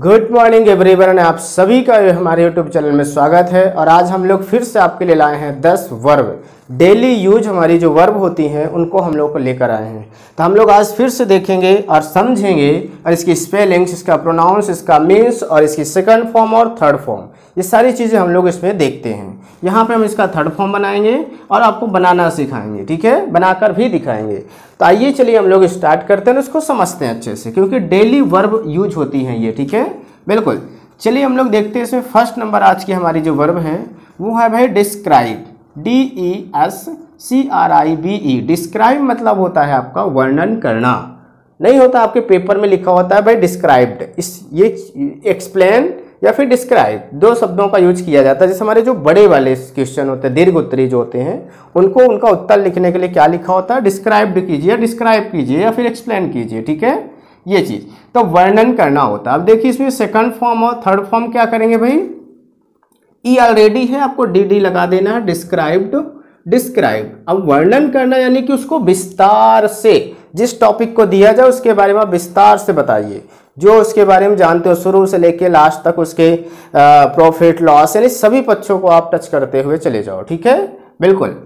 Good morning everyone आप सभी का हमारे यूट्यूब चैनल में स्वागत है और आज हम लोग फिर से आपके लिए लाए हैं दस वर्ब डेली यूज हमारी जो वर्ब होती हैं उनको हम लोग को लेकर आए हैं तो हम लोग आज फिर से देखेंगे और समझेंगे और इसकी स्पेलिंग्स इसका प्रोनाउंस इसका मीन्स और इसकी सेकंड फॉर्म और थर्ड फॉर्म ये सारी चीज़ें हम लोग इसमें देखते हैं यहाँ पे हम इसका थर्ड फॉर्म बनाएंगे और आपको बनाना सिखाएंगे ठीक है बनाकर भी दिखाएंगे तो आइए चलिए हम लोग स्टार्ट करते हैं उसको समझते हैं अच्छे से क्योंकि डेली वर्ब यूज होती हैं ये ठीक है बिल्कुल चलिए हम लोग देखते हैं इसमें फर्स्ट नंबर आज की हमारी जो वर्ब है वो है भाई describe D E S C R I B E describe मतलब होता है आपका वर्णन करना नहीं होता आपके पेपर में लिखा होता है भाई डिस्क्राइब्ड इस ये एक्सप्लेन या फिर डिस्क्राइब दो शब्दों का यूज किया जाता है जैसे हमारे जो बड़े वाले क्वेश्चन होते हैं दीर्घ उत्तरी जो होते हैं उनको उनका उत्तर लिखने के लिए क्या लिखा होता है डिस्क्राइब कीजिए डिस्क्राइब कीजिए या फिर एक्सप्लेन कीजिए ठीक है ये चीज़ तो वर्णन करना होता है अब देखिए इसमें सेकंड फॉर्म और थर्ड फॉर्म क्या करेंगे भाई ई e ऑलरेडी है आपको डी डी लगा देना है डिस्क्राइब्ड डिस्क्राइब अब वर्णन करना यानी कि उसको विस्तार से जिस टॉपिक को दिया जाए उसके बारे में आप विस्तार से बताइए जो उसके बारे में जानते हो शुरू से लेके लास्ट तक उसके प्रॉफिट लॉस यानी सभी पक्षों को आप टच करते हुए चले जाओ ठीक है बिल्कुल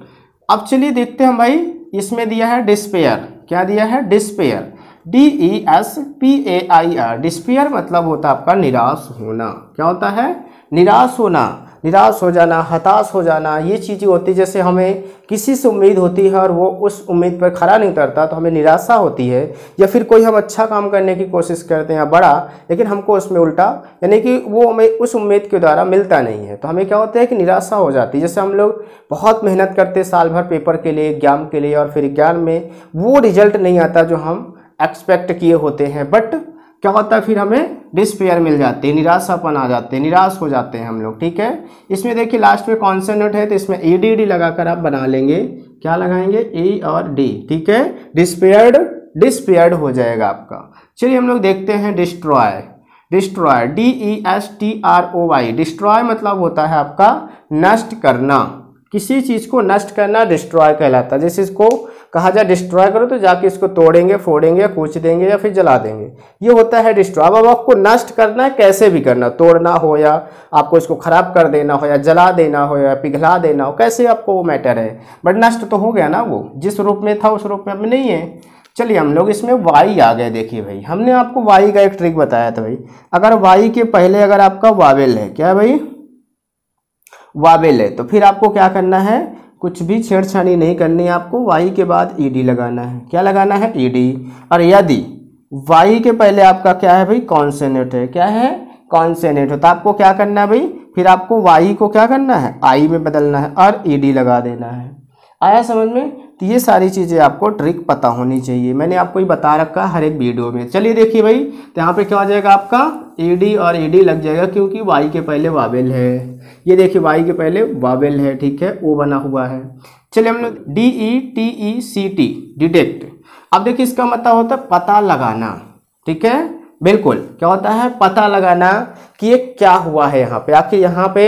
अब चलिए देखते हैं भाई इसमें दिया है डिस्पेयर क्या दिया है despair D E S P A I R despair मतलब होता है आपका निराश होना क्या होता है निराश होना निराश हो जाना हताश हो जाना ये चीज़ें होती है जैसे हमें किसी से उम्मीद होती है और वो उस उम्मीद पर खड़ा नहीं उतरता तो हमें निराशा होती है या फिर कोई हम अच्छा काम करने की कोशिश करते हैं बड़ा लेकिन हमको उसमें उल्टा यानी कि वो हमें उस उम्मीद के द्वारा मिलता नहीं है तो हमें क्या होता है कि निराशा हो जाती है जैसे हम लोग बहुत मेहनत करते साल भर पेपर के लिए एग्जाम के लिए और फिर एग्जाम में वो रिजल्ट नहीं आता जो हम एक्सपेक्ट किए होते हैं बट क्या होता है फिर हमें डिस्पेयर मिल जाती है निराशापन आ जाते हैं निराश हो जाते हैं हम लोग ठीक है इसमें देखिए लास्ट में कॉन्सनट है तो इसमें ई डी डी कर आप बना लेंगे क्या लगाएंगे ई और डी ठीक है डिस्पेयर्ड डिस्पेयर्ड हो जाएगा आपका चलिए हम लोग देखते हैं destroy destroy D E S T R O Y destroy मतलब होता है आपका नष्ट करना किसी चीज़ को नष्ट करना डिस्ट्रॉय कहलाता है जैसे इसको कहा जाए डिस्ट्रॉय करो तो जाके इसको तोड़ेंगे फोड़ेंगे या कूच देंगे या फिर जला देंगे ये होता है डिस्ट्रॉय अब आपको नष्ट करना है कैसे भी करना तोड़ना हो या आपको इसको ख़राब कर देना हो या जला देना हो या पिघला देना हो कैसे आपको वो मैटर है बट नष्ट तो हो गया ना वो जिस रूप में था उस रूप में अब नहीं है चलिए हम लोग इसमें वाई आ गए देखिए भाई हमने आपको वाई का एक ट्रिक बताया था भाई अगर वाई के पहले अगर आपका वावेल है क्या भाई वावेल है तो फिर आपको क्या करना है कुछ भी छेड़छाड़ी नहीं करनी आपको वाई के बाद ईडी e लगाना है क्या लगाना है ईडी e और यदि वाई के पहले आपका क्या है भाई कॉन्सेनेट है क्या है कॉन्सेनेट हो तो आपको क्या करना है भाई फिर आपको वाई को क्या करना है आई में बदलना है और ईडी e लगा देना है आया समझ में तो ये सारी चीज़ें आपको ट्रिक पता होनी चाहिए मैंने आपको ये बता रखा है हर एक वीडियो में चलिए देखिए भाई तो यहाँ पे क्या आ जाएगा आपका डी और डी लग जाएगा क्योंकि वाई के पहले वावेल है ये देखिए वाई के पहले वावेल है ठीक है ओ बना हुआ है चलिए हम लोग D E T E C T detect अब देखिए इसका मतलब होता है पता लगाना ठीक है बिल्कुल क्या होता है पता लगाना कि ये क्या हुआ है यहाँ पे आखिर यहाँ पे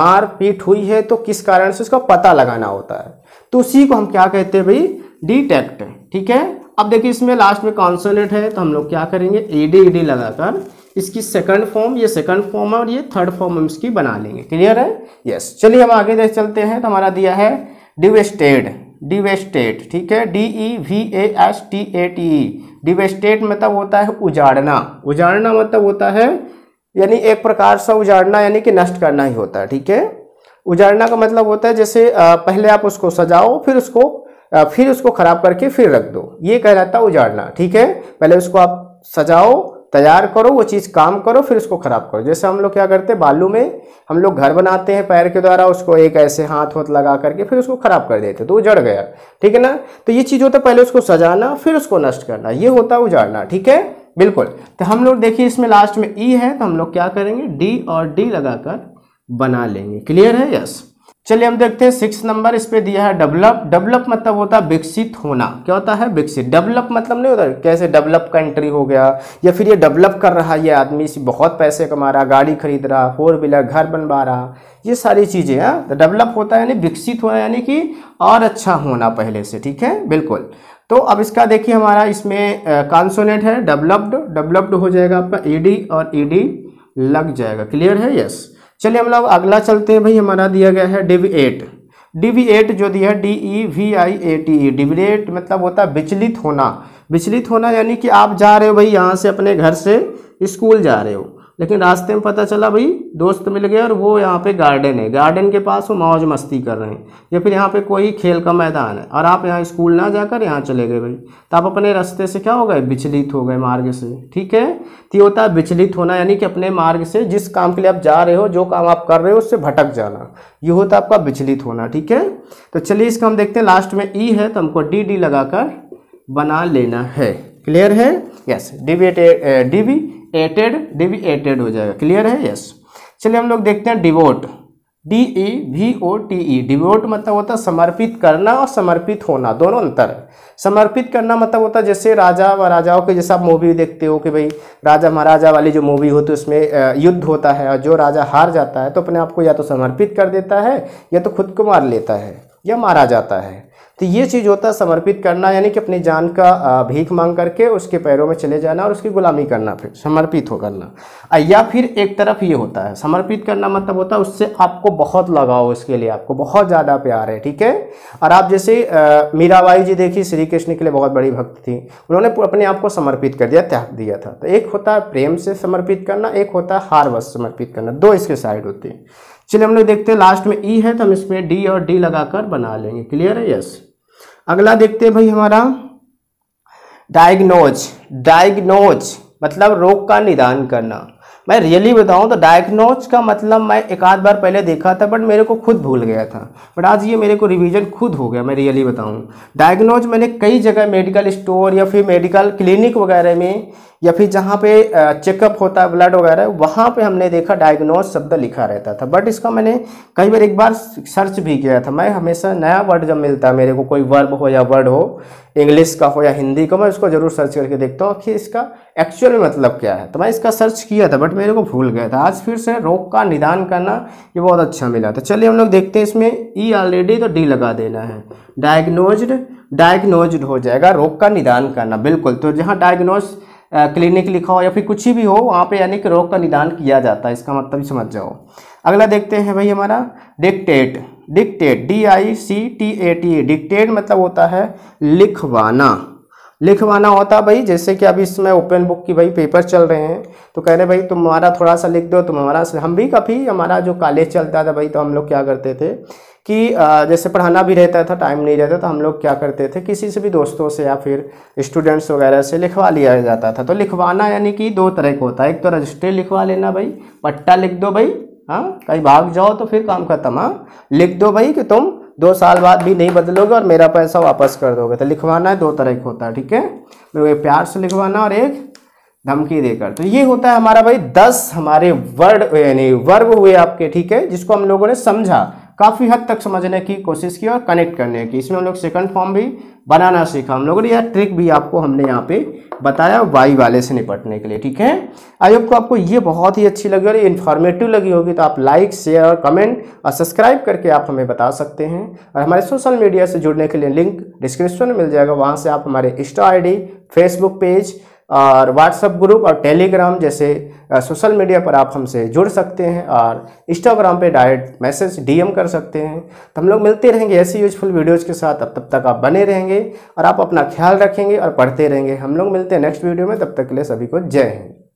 मारपीट हुई है तो किस कारण से उसका पता लगाना होता है तो उसी को हम क्या कहते हैं भाई डिटेक्ट ठीक है अब देखिए इसमें लास्ट में कॉन्सोनेट है तो हम लोग क्या करेंगे ए डी ई डी लगाकर इसकी सेकंड फॉर्म ये सेकंड फॉर्म है और ये थर्ड फॉर्म हम इसकी बना लेंगे क्लियर है यस चलिए हम आगे देख चलते हैं तो हमारा दिया है डिवेस्टेड डिवेस्टेड ठीक है D E V A S T A T E devastated मतलब होता है उजाड़ना उजाड़ना मतलब होता है यानी एक प्रकार से उजाड़ना यानी कि नष्ट करना ही होता है ठीक है उजाड़ना का मतलब होता है जैसे पहले आप उसको सजाओ फिर उसको फिर उसको खराब करके फिर रख दो ये कहलाता है उजाड़ना ठीक है पहले उसको आप सजाओ तैयार करो वो चीज़ काम करो फिर उसको ख़राब करो जैसे हम लोग क्या करते हैं बालू में हम लोग घर बनाते हैं पैर के द्वारा उसको एक ऐसे हाथ हाथ लगा करके फिर उसको ख़राब कर देते तो उजड़ गया ठीक है ना तो ये चीज़ होता है पहले उसको सजाना फिर उसको नष्ट करना ये होता है उजाड़ना ठीक है बिल्कुल तो हम लोग देखिए इसमें लास्ट में ई है तो हम लोग क्या करेंगे डी और डी लगाकर बना लेंगे क्लियर है यस चलिए हम देखते हैं सिक्स नंबर इस पे दिया है डेवलप डेवलप मतलब होता है विकसित होना क्या होता है विकसित डेवलप मतलब नहीं होता कैसे डेवलप कंट्री हो गया या फिर ये डेवलप कर रहा है ये आदमी बहुत पैसे कमा रहा गाड़ी खरीद रहा फोर व्हीलर घर बनवा रहा ये सारी चीज़ें हैं हाँ। तो डेवलप होता है यानी विकसित होना यानी कि और अच्छा होना पहले से ठीक है बिल्कुल तो अब इसका देखिए हमारा इसमें कॉन्सोनेट है डेवलप्ड डेवलप्ड हो जाएगा आपका ई e और ई e लग जाएगा क्लियर है यस चलिए हम लोग अगला चलते हैं भाई हमारा दिया गया है डिव एट डिवी एट जो दिया है D E V I A T E एट मतलब होता है विचलित होना विचलित होना यानी कि आप जा रहे हो भाई यहाँ से अपने घर से स्कूल जा रहे हो लेकिन रास्ते में पता चला भाई दोस्त मिल गए और वो यहाँ पे गार्डन है गार्डन के पास वो मौज मस्ती कर रहे हैं या फिर यहाँ पे कोई खेल का मैदान है और आप यहाँ स्कूल ना जाकर यहाँ चले गए भाई तो आप अपने रास्ते से क्या हो गए विचलित हो गए मार्ग से ठीक है तो ये होता है विचलित होना यानी कि अपने मार्ग से जिस काम के लिए आप जा रहे हो जो काम आप कर रहे हो उससे भटक जाना ये होता है आपका विचलित होना ठीक है तो चलिए इसका हम देखते हैं लास्ट में ई है तो हमको डी डी कर बना लेना है क्लियर है यस एटेड डिविएटेड एटेड हो जाएगा क्लियर है यस चलिए हम लोग देखते हैं devote D E V O T E devote मतलब होता है समर्पित करना और समर्पित होना दोनों अंतर है समर्पित करना मतलब होता है जैसे राजा राजाओं के जैसा आप मूवी देखते हो कि भाई राजा महाराजा वाली जो मूवी होती है उसमें युद्ध होता है और जो राजा हार जाता है तो अपने आप को या तो समर्पित कर देता है या तो खुद को मार लेता है या मारा जाता है तो ये चीज़ होता है समर्पित करना यानी कि अपनी जान का भीख मांग करके उसके पैरों में चले जाना और उसकी गुलामी करना फिर समर्पित हो करना या फिर एक तरफ ये होता है समर्पित करना मतलब होता है उससे आपको बहुत लगाव उसके लिए आपको बहुत ज़्यादा प्यार है ठीक है और आप जैसे मीराबाई जी देखिए श्री कृष्ण के लिए बहुत बड़ी भक्त थी उन्होंने अपने आप को समर्पित कर दिया त्याग दिया था तो एक होता है प्रेम से समर्पित करना एक होता है हार वश समर्पित करना दो इसके साइड होते हैं चलिए हम लोग देखते हैं लास्ट में ई है तो हम इसमें डी और डी लगाकर बना लेंगे क्लियर है यस अगला देखते हैं भाई हमारा डायग्नोज डायग्नोज मतलब रोग का निदान करना मैं रियली बताऊं तो डायग्नोज का मतलब मैं एक आध बार पहले देखा था बट मेरे को खुद भूल गया था बट आज ये मेरे को रिवीजन खुद हो गया मैं रियली बताऊं डायग्नोज मैंने कई जगह मेडिकल स्टोर या फिर मेडिकल क्लिनिक वगैरह में या फिर जहाँ पे चेकअप होता है ब्लड वगैरह वहाँ पे हमने देखा डायग्नोज शब्द लिखा रहता था बट इसका मैंने कई बार एक बार सर्च भी किया था मैं हमेशा नया वर्ड जब मिलता है मेरे को कोई वर्ब हो या वर्ड हो इंग्लिश का हो या हिंदी का मैं उसको जरूर सर्च करके देखता हूँ कि इसका एक्चुअल मतलब क्या है तो मैं इसका सर्च किया था बट मेरे को भूल गया था आज फिर से रोग का निदान करना ये बहुत अच्छा मिला था चलिए हम लोग देखते हैं इसमें ई e ऑलरेडी तो डी लगा देना है डायग्नोज्ड डायग्नोज्ड हो जाएगा रोग का निदान करना बिल्कुल तो जहाँ डायग्नोज क्लिनिक लिखा हो या फिर कुछ भी हो वहाँ पर यानी कि रोग का निदान किया जाता है इसका मतलब समझ जाओ अगला देखते हैं भाई हमारा dictate dictate D I C T A T dictate मतलब होता है लिखवाना लिखवाना होता भाई जैसे कि अभी इसमें ओपन बुक की भाई पेपर चल रहे हैं तो कह रहे भाई तुम हमारा थोड़ा सा लिख दो तुम हमारा हम भी कभी हमारा जो कॉलेज चलता था भाई तो हम लोग क्या करते थे कि जैसे पढ़ाना भी रहता था टाइम नहीं रहता तो हम लोग क्या करते थे किसी से भी दोस्तों से या फिर स्टूडेंट्स वगैरह से लिखवा लिया जाता था तो लिखवाना यानी कि दो तरह का होता है एक तो रजिस्ट्री लिखवा लेना भाई पट्टा लिख दो भाई हाँ कहीं भाग जाओ तो फिर काम खत्म हाँ लिख दो भाई कि तुम दो साल बाद भी नहीं बदलोगे और मेरा पैसा वापस कर दोगे तो लिखवाना है दो तरह का होता है ठीक है मेरे को प्यार से लिखवाना और एक धमकी देकर तो ये होता है हमारा भाई दस हमारे वर्ड यानी वर्ब हुए आपके ठीक है जिसको हम लोगों ने समझा काफ़ी हद तक समझने की कोशिश की और कनेक्ट करने की इसमें हम लोग सेकंड फॉर्म भी बनाना सीखा हम लोगों ने यह ट्रिक भी आपको हमने यहाँ पे बताया वाई वाले से निपटने के लिए ठीक है आई होप को आपको ये बहुत ही अच्छी लगी और इन्फॉर्मेटिव लगी होगी तो आप लाइक शेयर और कमेंट और सब्सक्राइब करके आप हमें बता सकते हैं और हमारे सोशल मीडिया से जुड़ने के लिए लिंक डिस्क्रिप्शन में मिल जाएगा वहाँ से आप हमारे इंस्टा आई फेसबुक पेज और व्हाट्सअप ग्रुप और टेलीग्राम जैसे सोशल मीडिया पर आप हमसे जुड़ सकते हैं और इंस्टाग्राम पे डायरेक्ट मैसेज डीएम कर सकते हैं तो हम लोग मिलते रहेंगे ऐसे यूजफुल वीडियोज़ के साथ अब तब तक आप बने रहेंगे और आप अपना ख्याल रखेंगे और पढ़ते रहेंगे हम लोग मिलते हैं नेक्स्ट वीडियो में तब तक के लिए सभी को जय हिंद